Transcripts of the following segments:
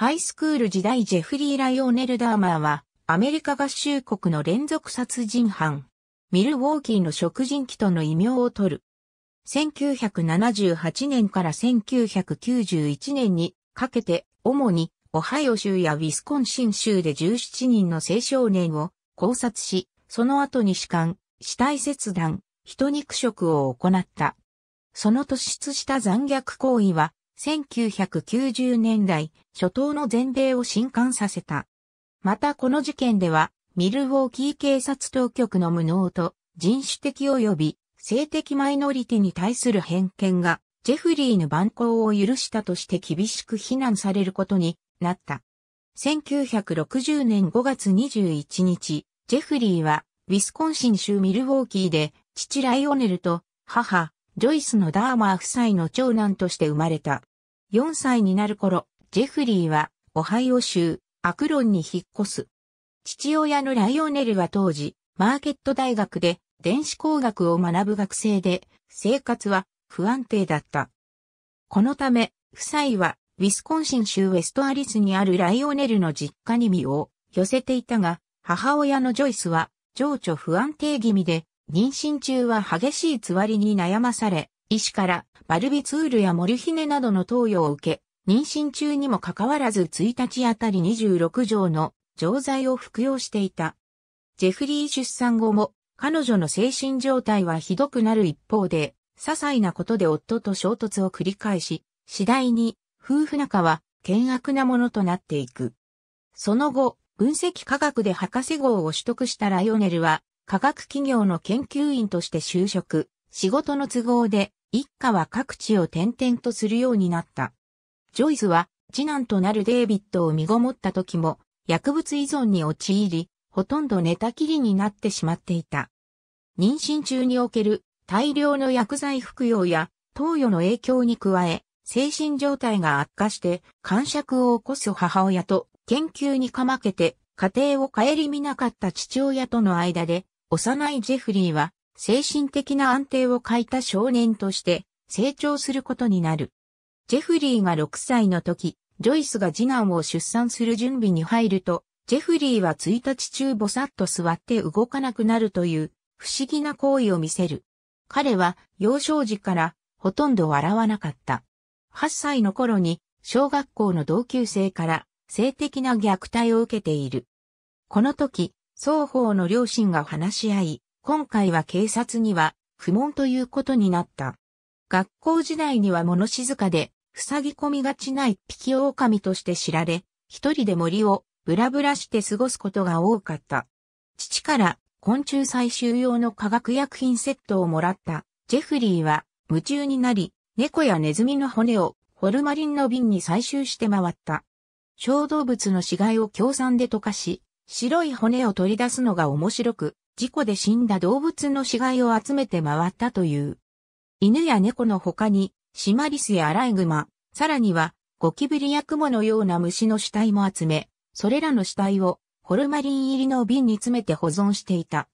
ハイスクール時代ジェフリー・ライオネル・ダーマーは、アメリカ合衆国の連続殺人犯、ミルウォーキーの食人鬼との異名を取る。1978年から1991年にかけて、主にオハイオ州やウィスコンシン州で17人の青少年を考察し、その後に死官、死体切断、人肉食を行った。その突出した残虐行為は1990年代初頭の全米を震撼させた。またこの事件では、ミルウォーキー警察当局の無能と人種的及び性的マイノリティに対する偏見が、ジェフリーの蛮行を許したとして厳しく非難されることになった。1960年5月21日、ジェフリーは、ウィスコンシン州ミルウォーキーで、父ライオネルと母、ジョイスのダーマー夫妻の長男として生まれた。4歳になる頃、ジェフリーは、オハイオ州、アクロンに引っ越す。父親のライオネルは当時、マーケット大学で電子工学を学ぶ学生で、生活は不安定だった。このため、夫妻は、ウィスコンシン州ウェストアリスにあるライオネルの実家に身を寄せていたが、母親のジョイスは、情緒不安定気味で、妊娠中は激しいつわりに悩まされ、医師からバルビツールやモルヒネなどの投与を受け、妊娠中にもかかわらず1日あたり26錠の錠剤を服用していた。ジェフリー出産後も彼女の精神状態はひどくなる一方で、些細なことで夫と衝突を繰り返し、次第に夫婦仲は険悪なものとなっていく。その後、分析科学で博士号を取得したライオネルは、科学企業の研究員として就職、仕事の都合で一家は各地を転々とするようになった。ジョイスは、次男となるデイビッドを身ごもった時も、薬物依存に陥り、ほとんど寝たきりになってしまっていた。妊娠中における大量の薬剤服用や投与の影響に加え、精神状態が悪化して感触を起こす母親と研究にかまけて家庭を顧みなかった父親との間で、幼いジェフリーは精神的な安定を欠いた少年として成長することになる。ジェフリーが6歳の時、ジョイスが次男を出産する準備に入ると、ジェフリーは1日中ぼさっと座って動かなくなるという不思議な行為を見せる。彼は幼少時からほとんど笑わなかった。8歳の頃に小学校の同級生から性的な虐待を受けている。この時、双方の両親が話し合い、今回は警察には不問ということになった。学校時代には物静かで、塞ぎ込みがちな一匹狼として知られ、一人で森をブラブラして過ごすことが多かった。父から昆虫採集用の化学薬品セットをもらったジェフリーは夢中になり、猫やネズミの骨をホルマリンの瓶に採集して回った。小動物の死骸を強酸で溶かし、白い骨を取り出すのが面白く、事故で死んだ動物の死骸を集めて回ったという。犬や猫の他に、シマリスやアライグマ、さらには、ゴキブリやクモのような虫の死体も集め、それらの死体をホルマリン入りの瓶に詰めて保存していた。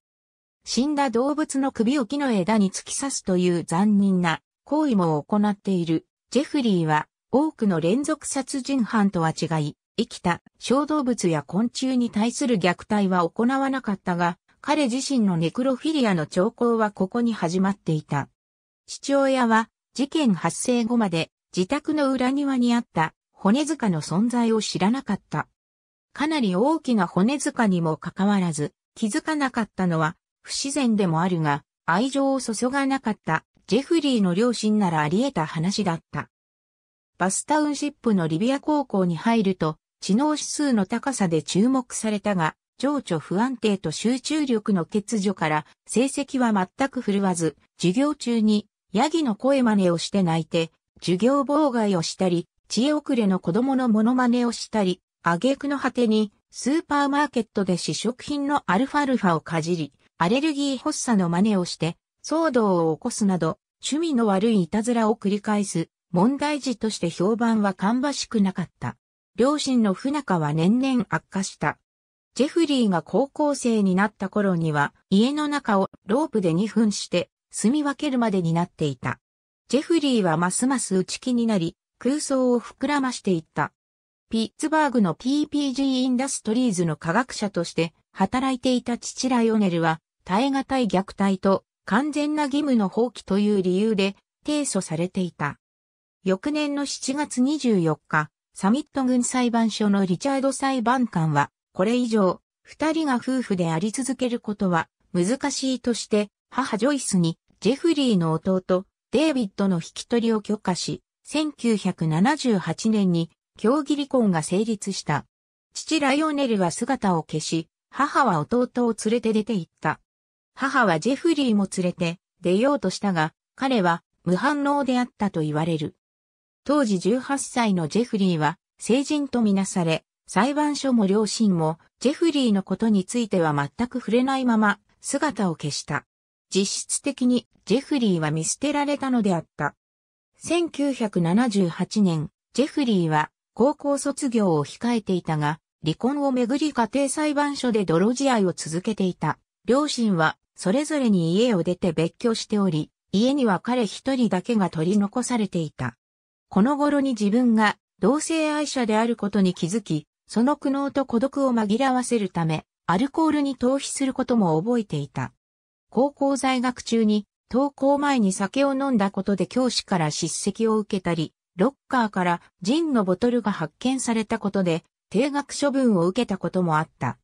死んだ動物の首を木の枝に突き刺すという残忍な行為も行っている。ジェフリーは多くの連続殺人犯とは違い、生きた小動物や昆虫に対する虐待は行わなかったが、彼自身のネクロフィリアの兆候はここに始まっていた。父親は事件発生後まで自宅の裏庭にあった骨塚の存在を知らなかった。かなり大きな骨塚にもかかわらず気づかなかったのは不自然でもあるが愛情を注がなかったジェフリーの両親ならあり得た話だった。バスタウンシップのリビア高校に入ると知能指数の高さで注目されたが情緒不安定と集中力の欠如から成績は全く振るわず、授業中にヤギの声真似をして泣いて、授業妨害をしたり、知恵遅れの子供のモノマネをしたり、挙句の果てにスーパーマーケットで試食品のアルファルファをかじり、アレルギー発作の真似をして騒動を起こすなど、趣味の悪いいたずらを繰り返す問題児として評判は芳しくなかった。両親の不仲は年々悪化した。ジェフリーが高校生になった頃には、家の中をロープで2分して、住み分けるまでになっていた。ジェフリーはますます内気になり、空想を膨らましていった。ピッツバーグの PPG インダストリーズの科学者として働いていた父ライオネルは、耐え難い虐待と完全な義務の放棄という理由で提訴されていた。翌年の7月24日、サミット軍裁判所のリチャード裁判官は、これ以上、二人が夫婦であり続けることは難しいとして、母ジョイスにジェフリーの弟、デイビッドの引き取りを許可し、1978年に協議離婚が成立した。父ライオネルは姿を消し、母は弟を連れて出て行った。母はジェフリーも連れて出ようとしたが、彼は無反応であったと言われる。当時18歳のジェフリーは成人とみなされ、裁判所も両親も、ジェフリーのことについては全く触れないまま、姿を消した。実質的に、ジェフリーは見捨てられたのであった。1978年、ジェフリーは、高校卒業を控えていたが、離婚をめぐり家庭裁判所で泥仕合を続けていた。両親は、それぞれに家を出て別居しており、家には彼一人だけが取り残されていた。この頃に自分が同性愛者であることに気づき、その苦悩と孤独を紛らわせるため、アルコールに逃避することも覚えていた。高校在学中に、登校前に酒を飲んだことで教師から叱責を受けたり、ロッカーからジンのボトルが発見されたことで、定額処分を受けたこともあった。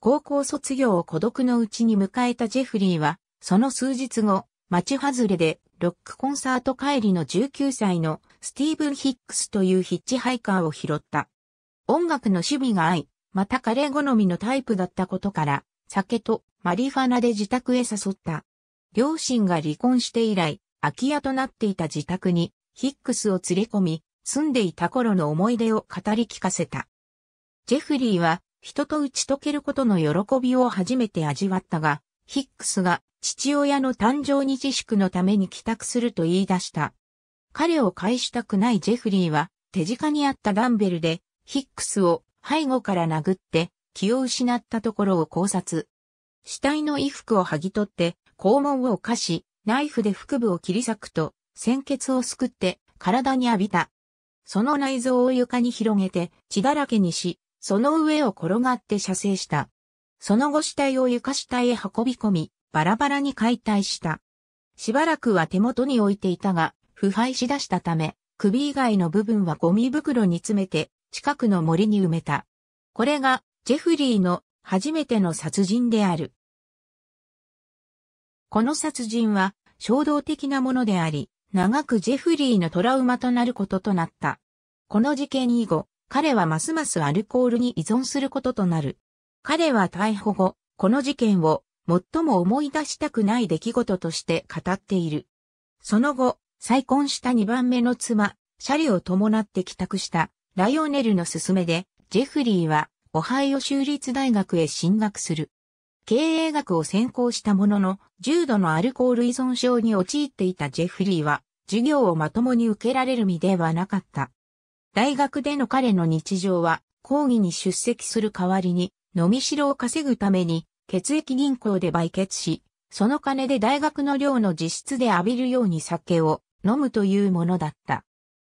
高校卒業を孤独のうちに迎えたジェフリーは、その数日後、町外れでロックコンサート帰りの19歳のスティーブン・ヒックスというヒッチハイカーを拾った。音楽の趣味が合い、また彼好みのタイプだったことから、酒とマリファナで自宅へ誘った。両親が離婚して以来、空き家となっていた自宅に、ヒックスを連れ込み、住んでいた頃の思い出を語り聞かせた。ジェフリーは、人と打ち解けることの喜びを初めて味わったが、ヒックスが父親の誕生日自粛のために帰宅すると言い出した。彼を返したくないジェフリーは手近にあったダンベルでヒックスを背後から殴って気を失ったところを考察。死体の衣服を剥ぎ取って肛門を犯し、ナイフで腹部を切り裂くと、鮮血をすくって体に浴びた。その内臓を床に広げて血だらけにし、その上を転がって射精した。その後死体を床下へ運び込み、バラバラに解体した。しばらくは手元に置いていたが、腐敗しだしたため、首以外の部分はゴミ袋に詰めて近くの森に埋めた。これがジェフリーの初めての殺人である。この殺人は衝動的なものであり、長くジェフリーのトラウマとなることとなった。この事件以後、彼はますますアルコールに依存することとなる。彼は逮捕後、この事件を最も思い出したくない出来事として語っている。その後、再婚した2番目の妻、シャリを伴って帰宅したライオネルの勧めで、ジェフリーは、オハイオ州立大学へ進学する。経営学を専攻したものの、重度のアルコール依存症に陥っていたジェフリーは、授業をまともに受けられる身ではなかった。大学での彼の日常は、講義に出席する代わりに、飲みしろを稼ぐために、血液銀行で売却し、その金で大学の寮の自室で浴びるように酒を飲むというものだった。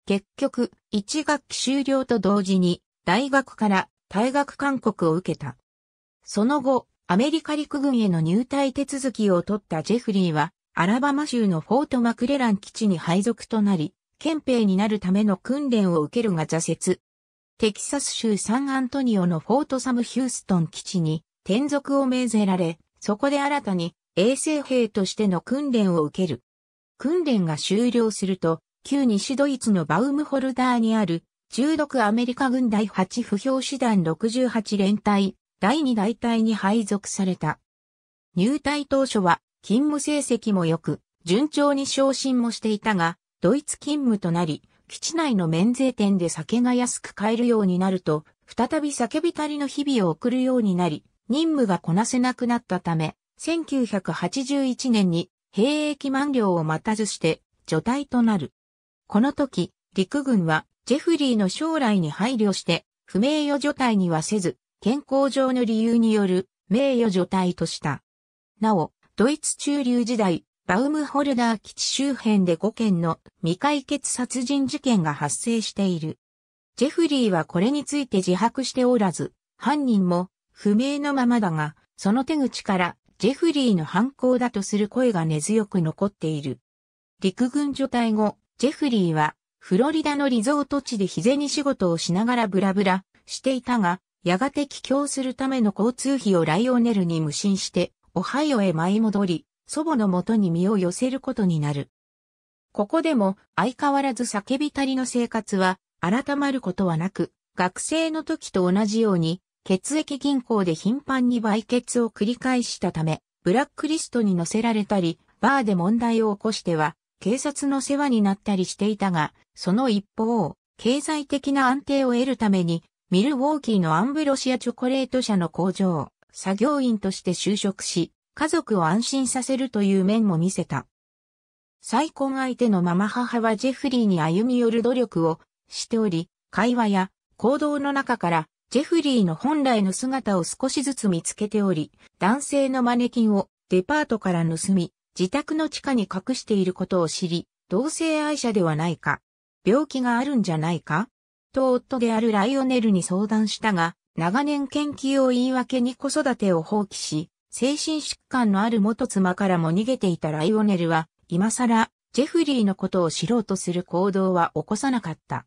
結局、一学期終了と同時に、大学から退学勧告を受けた。その後、アメリカ陸軍への入隊手続きを取ったジェフリーは、アラバマ州のフォート・マクレラン基地に配属となり、憲兵になるための訓練を受けるが挫折。テキサス州サンアントニオのフォート・サム・ヒューストン基地に転属を命ぜられ、そこで新たに衛生兵としての訓練を受ける。訓練が終了すると、旧西ドイツのバウムホルダーにある、中毒アメリカ軍第8不評師団68連隊、第2大隊に配属された。入隊当初は、勤務成績も良く、順調に昇進もしていたが、ドイツ勤務となり、基地内の免税店で酒が安く買えるようになると、再び酒浸りの日々を送るようになり、任務がこなせなくなったため、1981年に兵役満了を待たずして除隊となる。この時、陸軍はジェフリーの将来に配慮して不名誉除隊にはせず、健康上の理由による名誉除隊とした。なお、ドイツ中流時代、バウムホルダー基地周辺で5件の未解決殺人事件が発生している。ジェフリーはこれについて自白しておらず、犯人も不明のままだが、その手口からジェフリーの犯行だとする声が根強く残っている。陸軍除隊後、ジェフリーは、フロリダのリゾート地で日銭仕事をしながらブラブラしていたが、やがて帰郷するための交通費をライオネルに無心して、オハイオへ舞い戻り、祖母の元に身を寄せることになる。ここでも相変わらず叫びたりの生活は改まることはなく、学生の時と同じように、血液銀行で頻繁に売血を繰り返したため、ブラックリストに載せられたり、バーで問題を起こしては、警察の世話になったりしていたが、その一方、経済的な安定を得るために、ミルウォーキーのアンブロシアチョコレート社の工場、作業員として就職し、家族を安心させるという面も見せた。再婚相手のママ母はジェフリーに歩み寄る努力をしており、会話や行動の中からジェフリーの本来の姿を少しずつ見つけており、男性のマネキンをデパートから盗み、自宅の地下に隠していることを知り、同性愛者ではないか、病気があるんじゃないか、と夫であるライオネルに相談したが、長年研究を言い訳に子育てを放棄し、精神疾患のある元妻からも逃げていたライオネルは、今更、ジェフリーのことを知ろうとする行動は起こさなかった。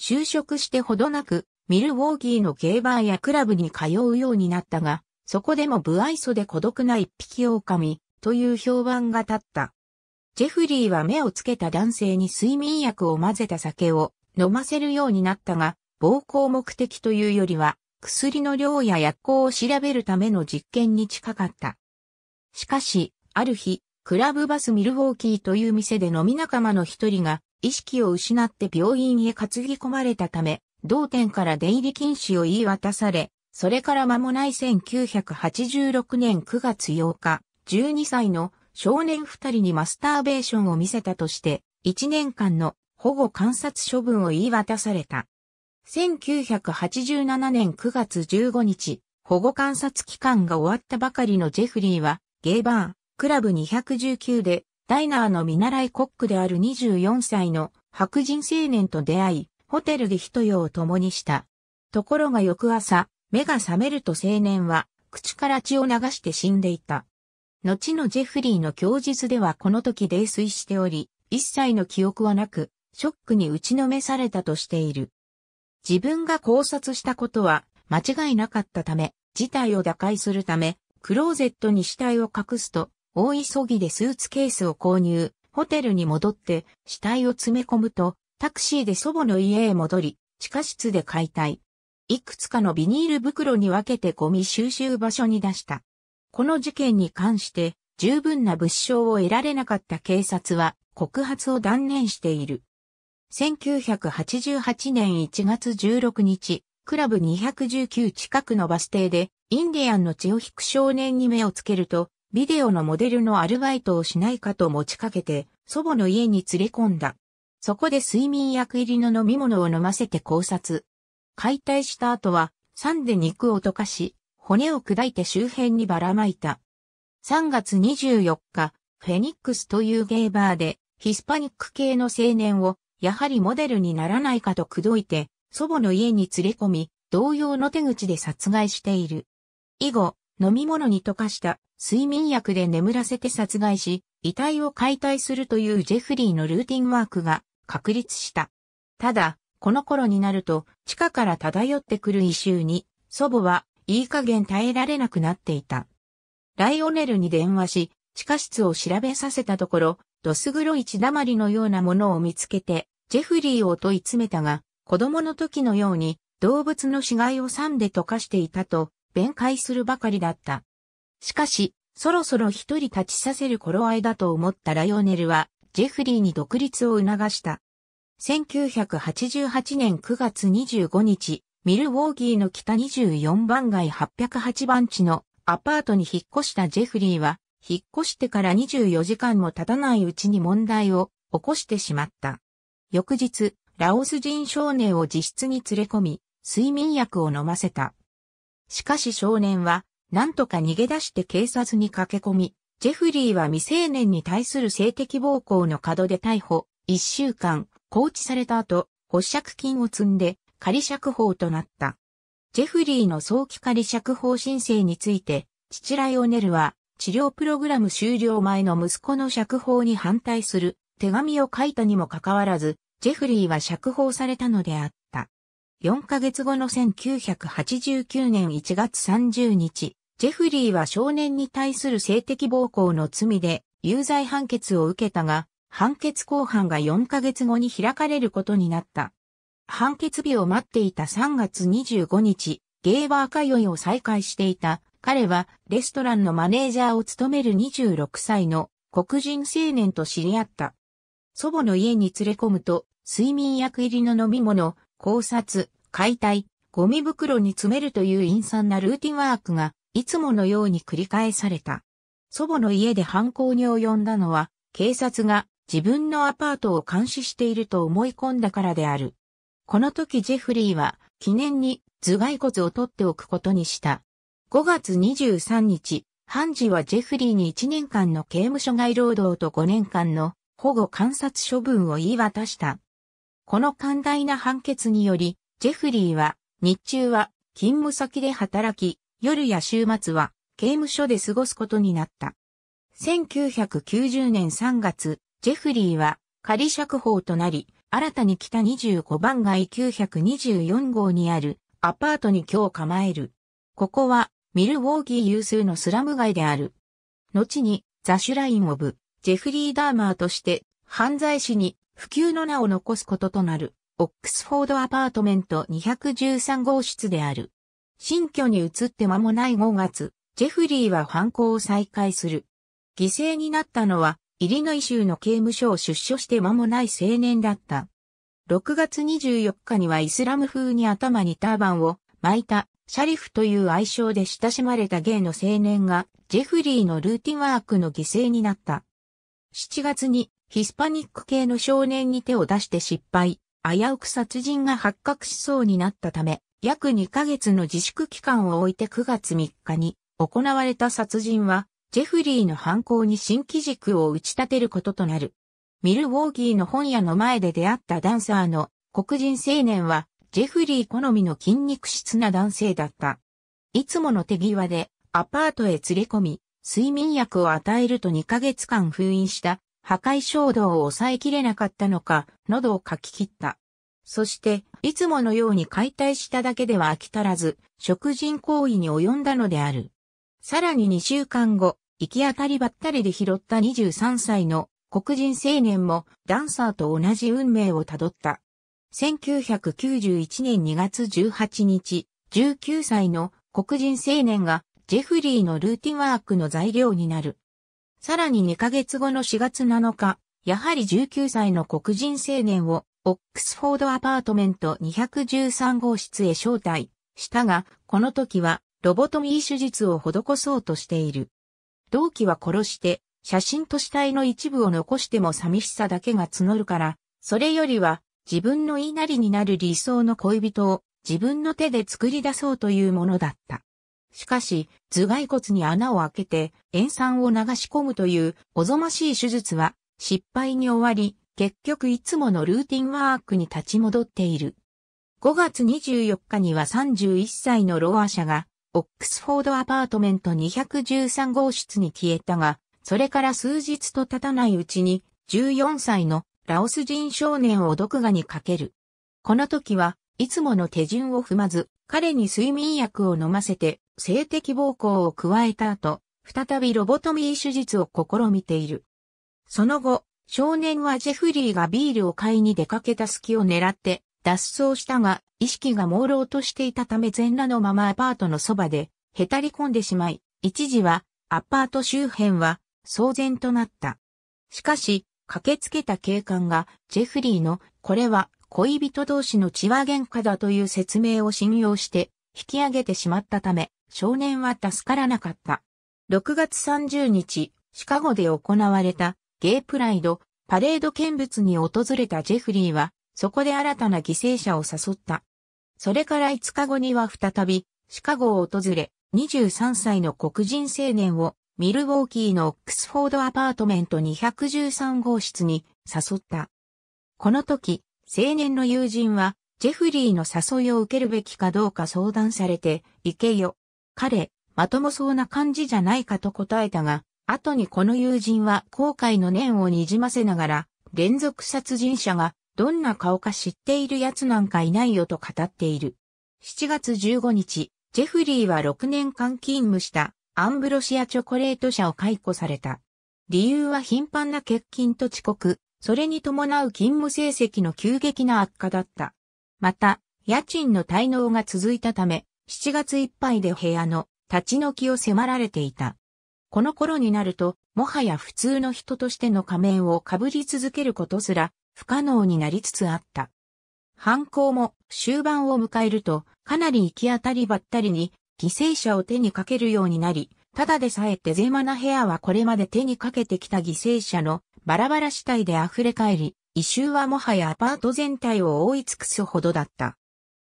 就職してほどなく、ミルウォーギーのゲーバーやクラブに通うようになったが、そこでも不愛想で孤独な一匹狼、という評判が立った。ジェフリーは目をつけた男性に睡眠薬を混ぜた酒を飲ませるようになったが、暴行目的というよりは、薬の量や薬効を調べるための実験に近かった。しかし、ある日、クラブバスミルウォーキーという店で飲み仲間の一人が、意識を失って病院へ担ぎ込まれたため、同店から出入り禁止を言い渡され、それから間もない1986年9月8日、12歳の少年二人にマスターベーションを見せたとして、1年間の保護観察処分を言い渡された。1987年9月15日、保護観察期間が終わったばかりのジェフリーは、ゲイバー、クラブ219で、ダイナーの見習いコックである24歳の白人青年と出会い、ホテルで一夜を共にした。ところが翌朝、目が覚めると青年は、口から血を流して死んでいた。後のジェフリーの供述ではこの時泥酔しており、一切の記憶はなく、ショックに打ちのめされたとしている。自分が考察したことは間違いなかったため、事態を打開するため、クローゼットに死体を隠すと、大急ぎでスーツケースを購入、ホテルに戻って死体を詰め込むと、タクシーで祖母の家へ戻り、地下室で解体。いくつかのビニール袋に分けてゴミ収集場所に出した。この事件に関して十分な物証を得られなかった警察は告発を断念している。1988年1月16日、クラブ219近くのバス停で、インディアンの血を引く少年に目をつけると、ビデオのモデルのアルバイトをしないかと持ちかけて、祖母の家に連れ込んだ。そこで睡眠薬入りの飲み物を飲ませて考察。解体した後は、酸で肉を溶かし、骨を砕いて周辺にばらまいた。3月24日、フェニックスというゲーバーで、ヒスパニック系の青年を、やはりモデルにならないかと口説いて、祖母の家に連れ込み、同様の手口で殺害している。以後、飲み物に溶かした睡眠薬で眠らせて殺害し、遺体を解体するというジェフリーのルーティンワークが確立した。ただ、この頃になると、地下から漂ってくる異臭に、祖母はいい加減耐えられなくなっていた。ライオネルに電話し、地下室を調べさせたところ、ドス黒い血だまりのようなものを見つけて、ジェフリーを問い詰めたが、子供の時のように動物の死骸を酸で溶かしていたと、弁解するばかりだった。しかし、そろそろ一人立ちさせる頃合いだと思ったライオネルは、ジェフリーに独立を促した。1988年9月25日、ミルウォーギーの北24番街808番地のアパートに引っ越したジェフリーは、引っ越してから24時間も経たないうちに問題を起こしてしまった。翌日、ラオス人少年を自室に連れ込み、睡眠薬を飲ませた。しかし少年は、なんとか逃げ出して警察に駆け込み、ジェフリーは未成年に対する性的暴行の角で逮捕、1週間、放置された後、保釈金を積んで、仮釈放となった。ジェフリーの早期仮釈放申請について、父ライオネルは治療プログラム終了前の息子の釈放に反対する手紙を書いたにもかかわらず、ジェフリーは釈放されたのであった。4ヶ月後の1989年1月30日、ジェフリーは少年に対する性的暴行の罪で有罪判決を受けたが、判決公判が4ヶ月後に開かれることになった。判決日を待っていた3月25日、ゲイバー通いを再開していた。彼はレストランのマネージャーを務める26歳の黒人青年と知り合った。祖母の家に連れ込むと、睡眠薬入りの飲み物、考察、解体、ゴミ袋に詰めるという陰惨なルーティンワークが、いつものように繰り返された。祖母の家で犯行に及んだのは、警察が自分のアパートを監視していると思い込んだからである。この時ジェフリーは記念に頭蓋骨を取っておくことにした。5月23日、ハンジはジェフリーに1年間の刑務所外労働と5年間の保護観察処分を言い渡した。この寛大な判決により、ジェフリーは日中は勤務先で働き、夜や週末は刑務所で過ごすことになった。1990年3月、ジェフリーは仮釈放となり、新たに北25番街924号にあるアパートに今日構える。ここはミルウォーギー有数のスラム街である。後にザ・シュライン・オブ・ジェフリー・ダーマーとして犯罪史に普及の名を残すこととなるオックスフォードアパートメント213号室である。新居に移って間もない5月、ジェフリーは犯行を再開する。犠牲になったのはイリノイ州の刑務所を出所して間もない青年だった。6月24日にはイスラム風に頭にターバンを巻いたシャリフという愛称で親しまれたゲイの青年がジェフリーのルーティンワークの犠牲になった。7月にヒスパニック系の少年に手を出して失敗、危うく殺人が発覚しそうになったため、約2ヶ月の自粛期間を置いて9月3日に行われた殺人はジェフリーの犯行に新機軸を打ち立てることとなる。ミルウォーギーの本屋の前で出会ったダンサーの黒人青年は、ジェフリー好みの筋肉質な男性だった。いつもの手際でアパートへ連れ込み、睡眠薬を与えると2ヶ月間封印した破壊衝動を抑えきれなかったのか、喉をかき切った。そして、いつものように解体しただけでは飽き足らず、食人行為に及んだのである。さらに2週間後、行き当たりばったりで拾った23歳の黒人青年もダンサーと同じ運命をたどった。1991年2月18日、19歳の黒人青年がジェフリーのルーティンワークの材料になる。さらに2ヶ月後の4月7日、やはり19歳の黒人青年をオックスフォードアパートメント213号室へ招待したが、この時はロボトミー手術を施そうとしている。同期は殺して、写真と死体の一部を残しても寂しさだけが募るから、それよりは自分の言いなりになる理想の恋人を自分の手で作り出そうというものだった。しかし、頭蓋骨に穴を開けて塩酸を流し込むというおぞましい手術は失敗に終わり、結局いつものルーティンワークに立ち戻っている。5月24日には31歳のロア社がオックスフォードアパートメント213号室に消えたが、それから数日と経たないうちに、14歳のラオス人少年を毒牙にかける。この時はいつもの手順を踏まず、彼に睡眠薬を飲ませて、性的暴行を加えた後、再びロボトミー手術を試みている。その後、少年はジェフリーがビールを買いに出かけた隙を狙って、脱走したが、意識が朦朧としていたため全裸のままアパートのそばで、へたり込んでしまい、一時は、アパート周辺は、騒然となった。しかし、駆けつけた警官が、ジェフリーの、これは、恋人同士の血は喧嘩だという説明を信用して、引き上げてしまったため、少年は助からなかった。6月30日、シカゴで行われた、ゲイプライド、パレード見物に訪れたジェフリーは、そこで新たな犠牲者を誘った。それから5日後には再び、シカゴを訪れ、23歳の黒人青年を、ミルウォーキーのオックスフォードアパートメント213号室に誘った。この時、青年の友人は、ジェフリーの誘いを受けるべきかどうか相談されて、行けよ。彼、まともそうな感じじゃないかと答えたが、後にこの友人は後悔の念をにじませながら、連続殺人者がどんな顔か知っている奴なんかいないよと語っている。7月15日、ジェフリーは6年間勤務したアンブロシアチョコレート社を解雇された。理由は頻繁な欠勤と遅刻、それに伴う勤務成績の急激な悪化だった。また、家賃の滞納が続いたため、7月いっぱいで部屋の立ち退きを迫られていた。この頃になると、もはや普通の人としての仮面を被り続けることすら不可能になりつつあった。犯行も終盤を迎えると、かなり行き当たりばったりに、犠牲者を手にかけるようになり、ただでさえ手狭な部屋はこれまで手にかけてきた犠牲者のバラバラ死体で溢れ返り、異臭はもはやアパート全体を覆い尽くすほどだった。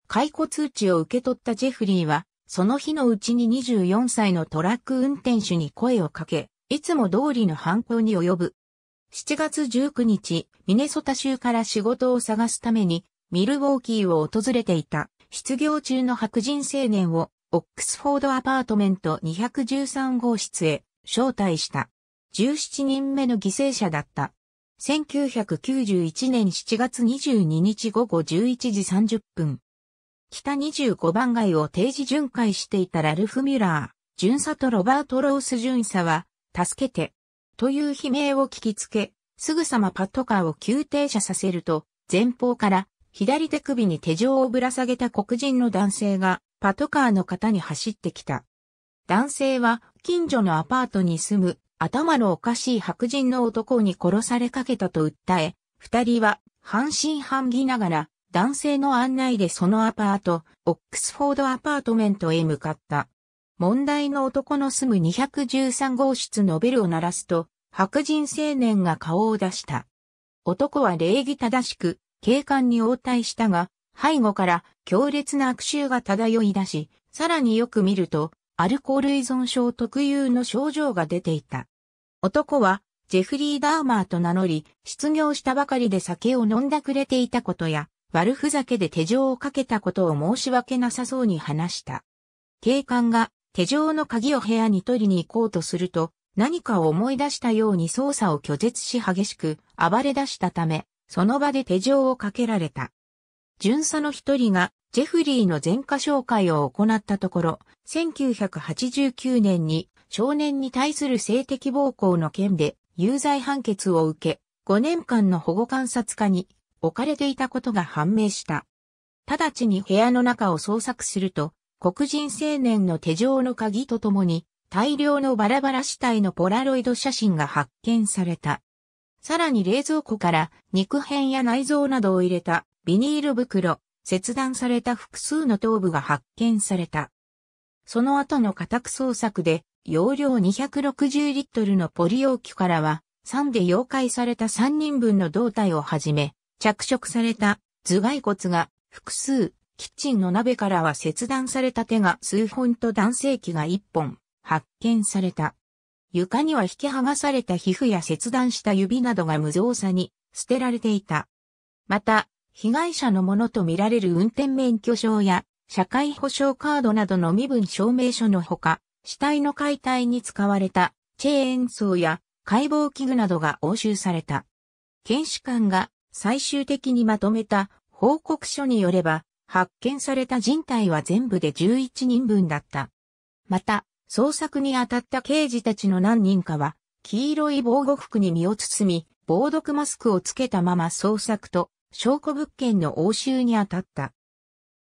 解雇通知を受け取ったジェフリーは、その日のうちに24歳のトラック運転手に声をかけ、いつも通りの犯行に及ぶ。7月19日、ミネソタ州から仕事を探すために、ミルウォーキーを訪れていた、失業中の白人青年を、オックスフォードアパートメント213号室へ招待した。17人目の犠牲者だった。1991年7月22日午後11時30分。北25番街を定時巡回していたラルフ・ミュラー、巡査とロバート・ロース巡査は、助けて、という悲鳴を聞きつけ、すぐさまパトカーを急停車させると、前方から左手首に手錠をぶら下げた黒人の男性がパトカーの方に走ってきた。男性は近所のアパートに住む頭のおかしい白人の男に殺されかけたと訴え、二人は半信半疑ながら男性の案内でそのアパート、オックスフォードアパートメントへ向かった。問題の男の住む213号室のベルを鳴らすと、白人青年が顔を出した。男は礼儀正しく、警官に応対したが、背後から強烈な悪臭が漂い出し、さらによく見ると、アルコール依存症特有の症状が出ていた。男は、ジェフリー・ダーマーと名乗り、失業したばかりで酒を飲んだくれていたことや、悪ふざけで手錠をかけたことを申し訳なさそうに話した。警官が手錠の鍵を部屋に取りに行こうとすると、何かを思い出したように捜査を拒絶し激しく暴れ出したため、その場で手錠をかけられた。巡査の一人がジェフリーの前科紹介を行ったところ、1989年に少年に対する性的暴行の件で有罪判決を受け、5年間の保護観察課に置かれていたことが判明した。直ちに部屋の中を捜索すると、黒人青年の手錠の鍵とともに、大量のバラバラ死体のポラロイド写真が発見された。さらに冷蔵庫から肉片や内臓などを入れたビニール袋、切断された複数の頭部が発見された。その後の家宅捜索で、容量260リットルのポリ容器からは、酸で溶解された3人分の胴体をはじめ、着色された頭蓋骨が複数キッチンの鍋からは切断された手が数本と男性器が一本発見された。床には引き剥がされた皮膚や切断した指などが無造作に捨てられていた。また、被害者のものとみられる運転免許証や社会保障カードなどの身分証明書のほか、死体の解体に使われたチェーンソーや解剖器具などが押収された。検視官が最終的にまとめた報告書によれば、発見された人体は全部で11人分だった。また、捜索に当たった刑事たちの何人かは、黄色い防護服に身を包み、防毒マスクをつけたまま捜索と、証拠物件の応酬に当たった。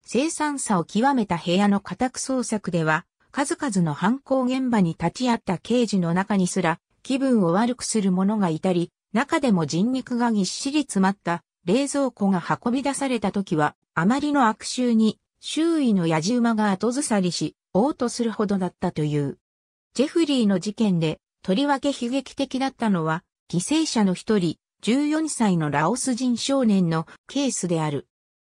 生産さを極めた部屋の家宅捜索では、数々の犯行現場に立ち会った刑事の中にすら、気分を悪くする者がいたり、中でも人肉がぎっしり詰まった冷蔵庫が運び出された時は、あまりの悪臭に、周囲の野じ馬が後ずさりし、嘔吐するほどだったという。ジェフリーの事件で、とりわけ悲劇的だったのは、犠牲者の一人、14歳のラオス人少年のケースである。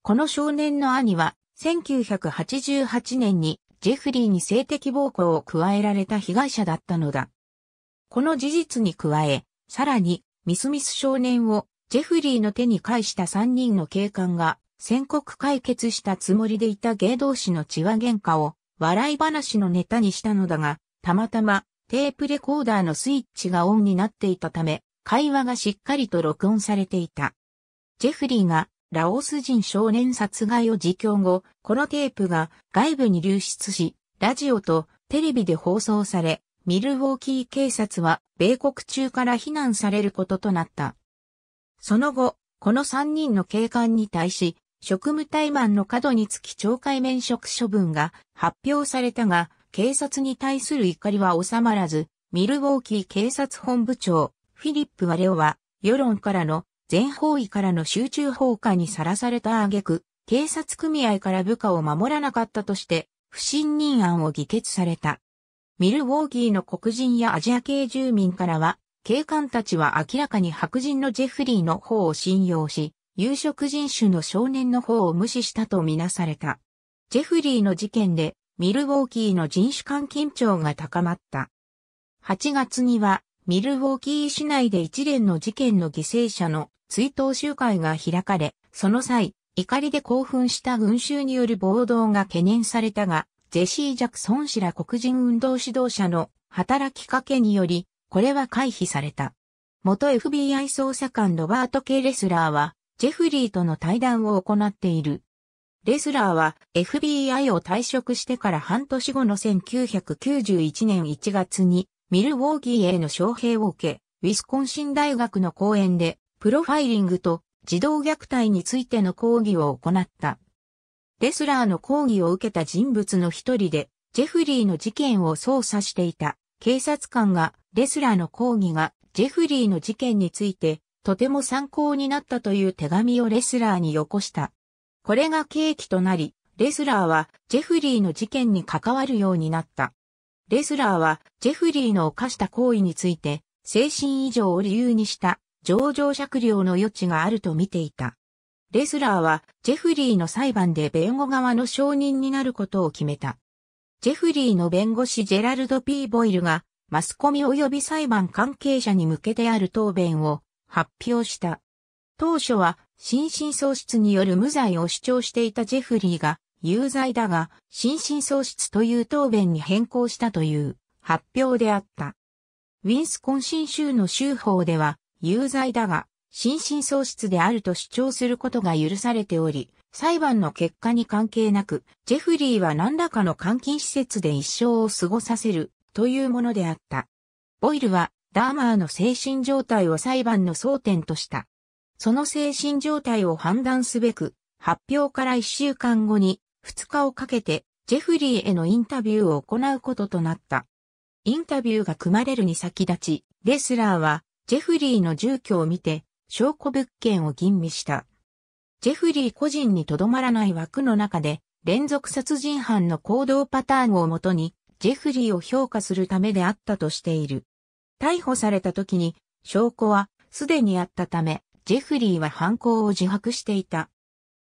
この少年の兄は、1988年にジェフリーに性的暴行を加えられた被害者だったのだ。この事実に加え、さらに、ミスミス少年をジェフリーの手に返した3人の警官が宣告解決したつもりでいた芸同士の血は喧嘩を笑い話のネタにしたのだが、たまたまテープレコーダーのスイッチがオンになっていたため、会話がしっかりと録音されていた。ジェフリーがラオス人少年殺害を自供後、このテープが外部に流出し、ラジオとテレビで放送され、ミルウォーキー警察は米国中から非難されることとなった。その後、この3人の警官に対し、職務怠慢の過度につき懲戒免職処分が発表されたが、警察に対する怒りは収まらず、ミルウォーキー警察本部長、フィリップ・ワレオは、世論からの全方位からの集中放火にさらされた挙句、警察組合から部下を守らなかったとして、不信任案を議決された。ミルウォーキーの黒人やアジア系住民からは、警官たちは明らかに白人のジェフリーの方を信用し、有色人種の少年の方を無視したとみなされた。ジェフリーの事件でミルウォーキーの人種間緊張が高まった。8月にはミルウォーキー市内で一連の事件の犠牲者の追悼集会が開かれ、その際、怒りで興奮した群衆による暴動が懸念されたが、ジェシー・ジャクソン氏ら黒人運動指導者の働きかけにより、これは回避された。元 FBI 捜査官ロバート・ケレスラーは、ジェフリーとの対談を行っている。レスラーは FBI を退職してから半年後の1991年1月にミルウォーギーへの招聘を受け、ウィスコンシン大学の講演でプロファイリングと児童虐待についての講義を行った。レスラーの講義を受けた人物の一人で、ジェフリーの事件を捜査していた警察官がレスラーの講義がジェフリーの事件についてとても参考になったという手紙をレスラーによこした。これが契機となり、レスラーはジェフリーの事件に関わるようになった。レスラーはジェフリーの犯した行為について、精神異常を理由にした上場酌量の余地があると見ていた。レスラーはジェフリーの裁判で弁護側の証人になることを決めた。ジェフリーの弁護士ジェラルド・ P・ ボイルがマスコミ及び裁判関係者に向けてある答弁を発表した。当初は心神喪失による無罪を主張していたジェフリーが有罪だが心神喪失という答弁に変更したという発表であった。ウィンスコンシン州の州法では有罪だが心神喪失であると主張することが許されており、裁判の結果に関係なく、ジェフリーは何らかの監禁施設で一生を過ごさせるというものであった。ボイルはダーマーの精神状態を裁判の争点とした。その精神状態を判断すべく、発表から1週間後に2日をかけてジェフリーへのインタビューを行うこととなった。インタビューが組まれるに先立ち、レスラーはジェフリーの住居を見て証拠物件を吟味した。ジェフリー個人にとどまらない枠の中で連続殺人犯の行動パターンをもとにジェフリーを評価するためであったとしている。逮捕された時に、証拠はすでにあったため、ジェフリーは犯行を自白していた。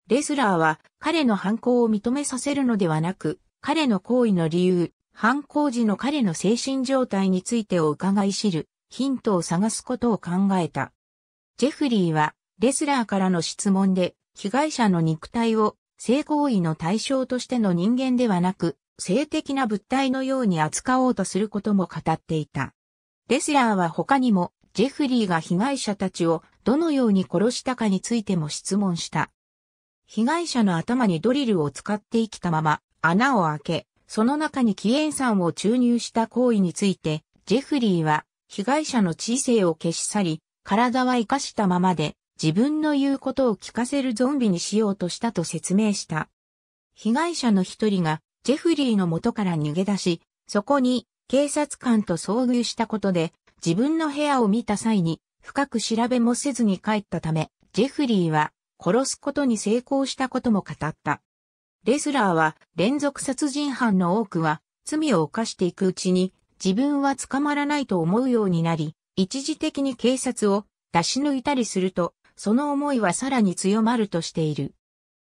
レスラーは彼の犯行を認めさせるのではなく、彼の行為の理由、犯行時の彼の精神状態についてを伺い知る、ヒントを探すことを考えた。ジェフリーは、レスラーからの質問で、被害者の肉体を性行為の対象としての人間ではなく、性的な物体のように扱おうとすることも語っていた。レスラーは他にも、ジェフリーが被害者たちをどのように殺したかについても質問した。被害者の頭にドリルを使って生きたまま穴を開け、その中にキエン酸を注入した行為について、ジェフリーは被害者の知性を消し去り、体は生かしたままで自分の言うことを聞かせるゾンビにしようとしたと説明した。被害者の一人がジェフリーの元から逃げ出し、そこに警察官と遭遇したことで、自分の部屋を見た際に、深く調べもせずに帰ったため、ジェフリーは殺すことに成功したことも語った。レスラーは連続殺人犯の多くは罪を犯していくうちに自分は捕まらないと思うようになり、一時的に警察を出し抜いたりすると、その思いはさらに強まるとしている。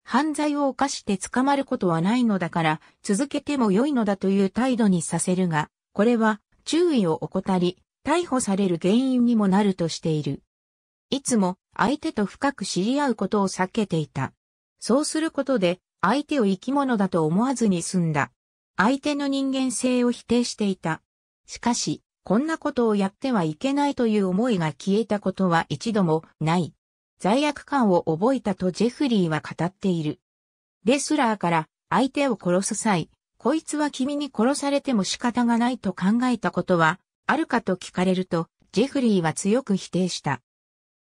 犯罪を犯して捕まることはないのだから続けても良いのだという態度にさせるが、これは注意を怠り、逮捕される原因にもなるとしている。いつも相手と深く知り合うことを避けていた。そうすることで相手を生き物だと思わずに済んだ。相手の人間性を否定していた。しかし、こんなことをやってはいけないという思いが消えたことは一度もない。罪悪感を覚えたとジェフリーは語っている。レスラーから相手を殺す際、こいつは君に殺されても仕方がないと考えたことは、あるかと聞かれると、ジェフリーは強く否定した。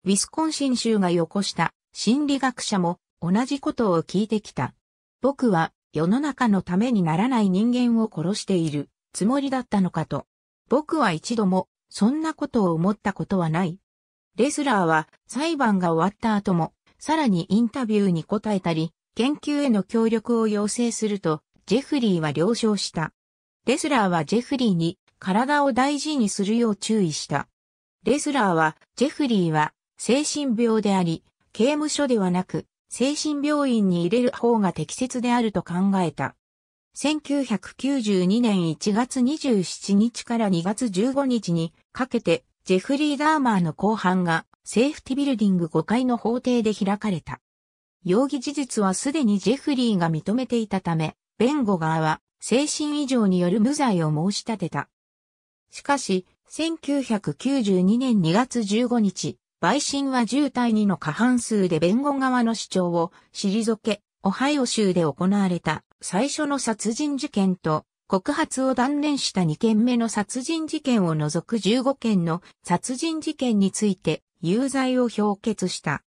ウィスコンシン州がよこした心理学者も同じことを聞いてきた。僕は世の中のためにならない人間を殺しているつもりだったのかと。僕は一度もそんなことを思ったことはない。レスラーは裁判が終わった後もさらにインタビューに答えたり研究への協力を要請するとジェフリーは了承した。レスラーはジェフリーに体を大事にするよう注意した。レスラーは、ジェフリーは精神病であり、刑務所ではなく、精神病院に入れる方が適切であると考えた。1992年1月27日から2月15日にかけて、ジェフリー・ダーマーの後半がセーフティビルディング5階の法廷で開かれた。容疑事実はすでにジェフリーが認めていたため、弁護側は精神異常による無罪を申し立てた。しかし、1992年2月15日、陪審は10対2の過半数で弁護側の主張を退け、オハイオ州で行われた最初の殺人事件と告発を断念した2件目の殺人事件を除く15件の殺人事件について有罪を評決した。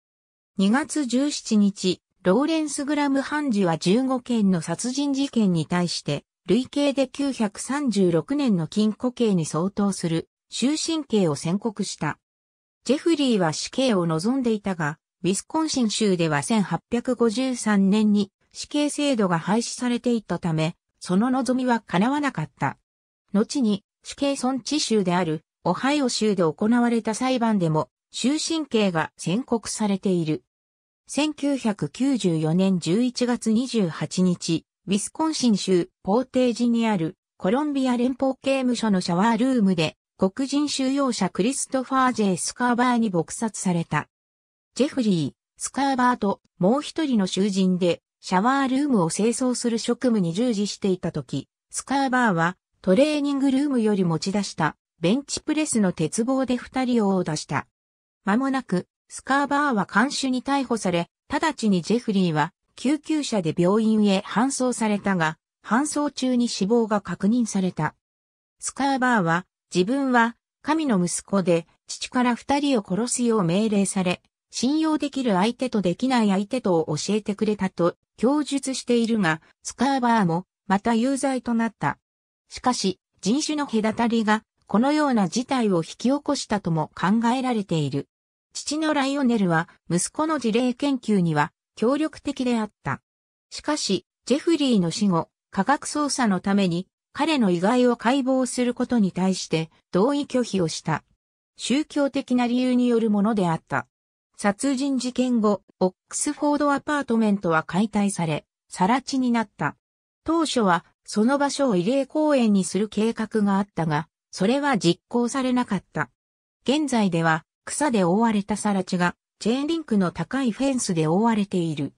2月17日、ローレンス・グラム・判事は15件の殺人事件に対して、累計で936年の禁錮刑に相当する終身刑を宣告した。ジェフリーは死刑を望んでいたが、ウィスコンシン州では1853年に死刑制度が廃止されていたため、その望みは叶わなかった。後に死刑村地州であるオハイオ州で行われた裁判でも終身刑が宣告されている。1994年11月28日、ウィスコンシン州ポーテージにあるコロンビア連邦刑務所のシャワールームで黒人収容者クリストファー・ジェイ・スカーバーに撲殺された。ジェフリー、スカーバーともう一人の囚人でシャワールームを清掃する職務に従事していた時、スカーバーはトレーニングルームより持ち出したベンチプレスの鉄棒で二人を出した。間もなくスカーバーは監守に逮捕され、直ちにジェフリーは救急車で病院へ搬送されたが、搬送中に死亡が確認された。スカーバーは自分は神の息子で父から二人を殺すよう命令され、信用できる相手とできない相手とを教えてくれたと供述しているが、スカーバーもまた有罪となった。しかし、人種の隔たりがこのような事態を引き起こしたとも考えられている。父のライオネルは息子の事例研究には協力的であった。しかし、ジェフリーの死後、科学捜査のために彼の遺骸を解剖することに対して同意拒否をした。宗教的な理由によるものであった。殺人事件後、オックスフォードアパートメントは解体され、更地になった。当初は、その場所を慰霊公園にする計画があったが、それは実行されなかった。現在では、草で覆われたサラチが、チェーンリンクの高いフェンスで覆われている。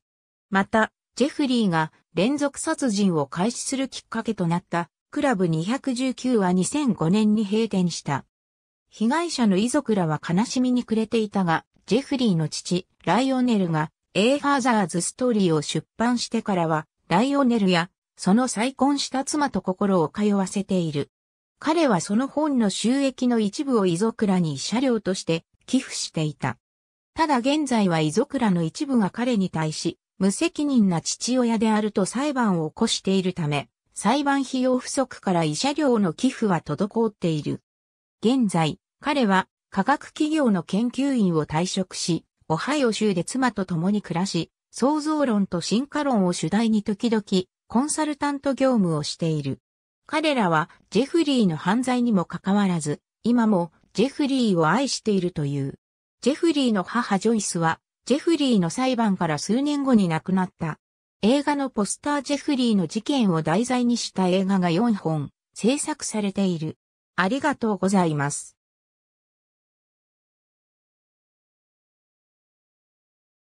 また、ジェフリーが連続殺人を開始するきっかけとなったクラブ219は2005年に閉店した。被害者の遺族らは悲しみに暮れていたが、ジェフリーの父、ライオネルがエイファーザーズストーリーを出版してからは、ライオネルやその再婚した妻と心を通わせている。彼はその本の収益の一部を遺族らに車両として寄付していた。ただ現在は遺族らの一部が彼に対し、無責任な父親であると裁判を起こしているため、裁判費用不足から慰謝料の寄付は滞っている。現在、彼は科学企業の研究員を退職し、オハイオ州で妻と共に暮らし、創造論と進化論を主題に時々コンサルタント業務をしている。彼らはジェフリーの犯罪にもかかわらず、今もジェフリーを愛しているという。ジェフリーの母ジョイスは、ジェフリーの裁判から数年後に亡くなった。映画のポスタージェフリーの事件を題材にした映画が4本制作されている。ありがとうございます。